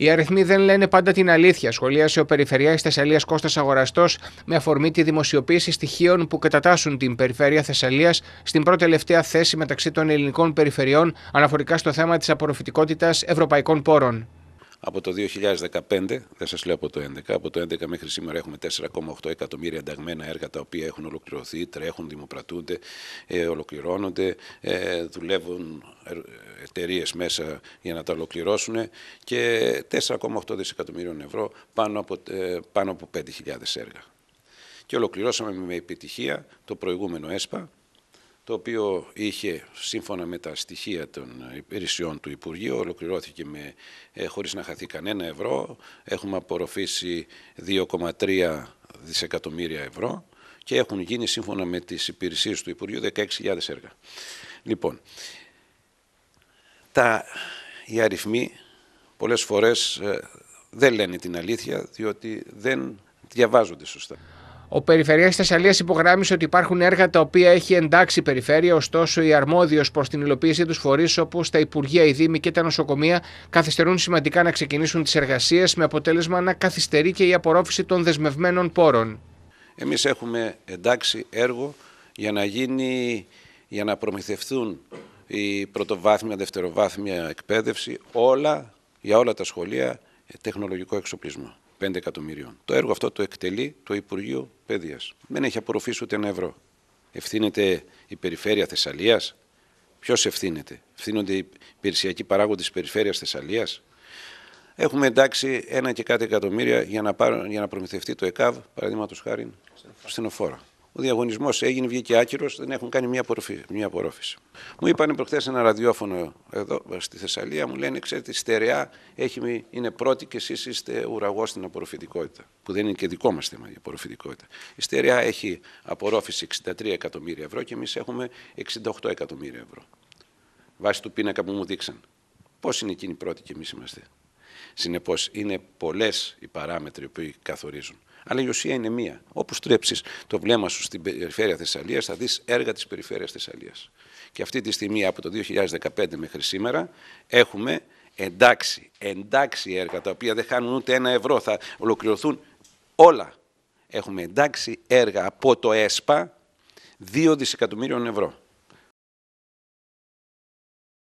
Οι αριθμοί δεν λένε πάντα την αλήθεια, σχολίασε ο Περιφερειάρχης Θεσσαλίας Κώστας Αγοραστός με αφορμή τη δημοσιοποίηση στοιχείων που κατατάσσουν την Περιφέρεια Θεσσαλίας στην πρώτη τελευταία θέση μεταξύ των ελληνικών περιφερειών αναφορικά στο θέμα της απορροφητικότητας ευρωπαϊκών πόρων. Από το 2015, δεν σας λέω από το 2011, από το 2011 μέχρι σήμερα έχουμε 4,8 εκατομμύρια ενταγμένα έργα τα οποία έχουν ολοκληρωθεί, τρέχουν, δημοπρατούνται, ε, ολοκληρώνονται, ε, δουλεύουν ε, εταιρείες μέσα για να τα ολοκληρώσουν και 4,8 δισεκατομμύριων ευρώ πάνω από, ε, πάνω από 5.000 έργα. Και ολοκληρώσαμε με επιτυχία το προηγούμενο ΕΣΠΑ, το οποίο είχε σύμφωνα με τα στοιχεία των υπηρεσιών του Υπουργείου, ολοκληρώθηκε με, ε, χωρίς να χαθεί κανένα ευρώ. Έχουμε απορροφήσει 2,3 δισεκατομμύρια ευρώ και έχουν γίνει σύμφωνα με τις υπηρεσίες του Υπουργείου 16.000 έργα. Λοιπόν, τα, οι αριθμοί πολλές φορές ε, δεν λένε την αλήθεια, διότι δεν διαβάζονται σωστά. Ο τη Θεσσαλίας υπογράμμισε ότι υπάρχουν έργα τα οποία έχει εντάξει η Περιφέρεια, ωστόσο οι αρμόδιο προς την υλοποίησή τους φορείς όπως τα Υπουργεία, οι Δήμοι και τα νοσοκομεία καθυστερούν σημαντικά να ξεκινήσουν τις εργασίες με αποτέλεσμα να καθυστερεί και η απορρόφηση των δεσμευμένων πόρων. Εμείς έχουμε εντάξει έργο για να, γίνει, για να προμηθευτούν η πρωτοβάθμια, δευτεροβάθμια εκπαίδευση όλα, για όλα τα σχολεία τεχνολογικό εξοπλισμό. 5 εκατομμυρίων. Το έργο αυτό το εκτελεί το Υπουργείο Παιδείας. Δεν έχει απορροφήσει ούτε ένα ευρώ. Ευθύνεται η Περιφέρεια Θεσσαλίας. Ποιος ευθύνεται. Ευθύνονται οι υπηρεσιακοί παράγοντες της Περιφέρειας Θεσσαλίας. Έχουμε εντάξει ένα και κάτι εκατομμύρια για να, πάρουν, για να προμηθευτεί το ΕΚΑΒ, παραδείγματος χάρη, στην Οφόρα. Ο διαγωνισμός έγινε, βγήκε άκυρος, δεν έχουν κάνει μια, απορρόφηση. Μου είπαν προχθές ένα ραδιόφωνο εδώ στη Θεσσαλία, μου λένε: Ξέρετε, η στερεά έχει, είναι πρώτη και εσείς είστε ουραγός στην απορροφητικότητα. Που δεν είναι και δικό μας θέμα η απορροφητικότητα. Η στερεά έχει απορρόφηση 63 εκατομμύρια ευρώ και εμείς έχουμε 68 εκατομμύρια ευρώ. Βάσει του πίνακα που μου δείξαν. Πώς είναι εκείνη πρώτη και εμείς είμαστε. Συνεπώς, είναι πολλές οι παράμετροι που καθορίζουν. Αλλά η ουσία είναι μία. Όπου στρέψει το βλέμμα σου στην περιφέρεια Θεσσαλίας, θα δεις έργα της περιφέρειας Θεσσαλίας. Και αυτή τη στιγμή, από το 2015 μέχρι σήμερα, έχουμε εντάξει, εντάξει έργα τα οποία δεν χάνουν ούτε ένα ευρώ, θα ολοκληρωθούν όλα. Έχουμε εντάξει έργα από το ΕΣΠΑ δύο δισεκατομμύριων ευρώ.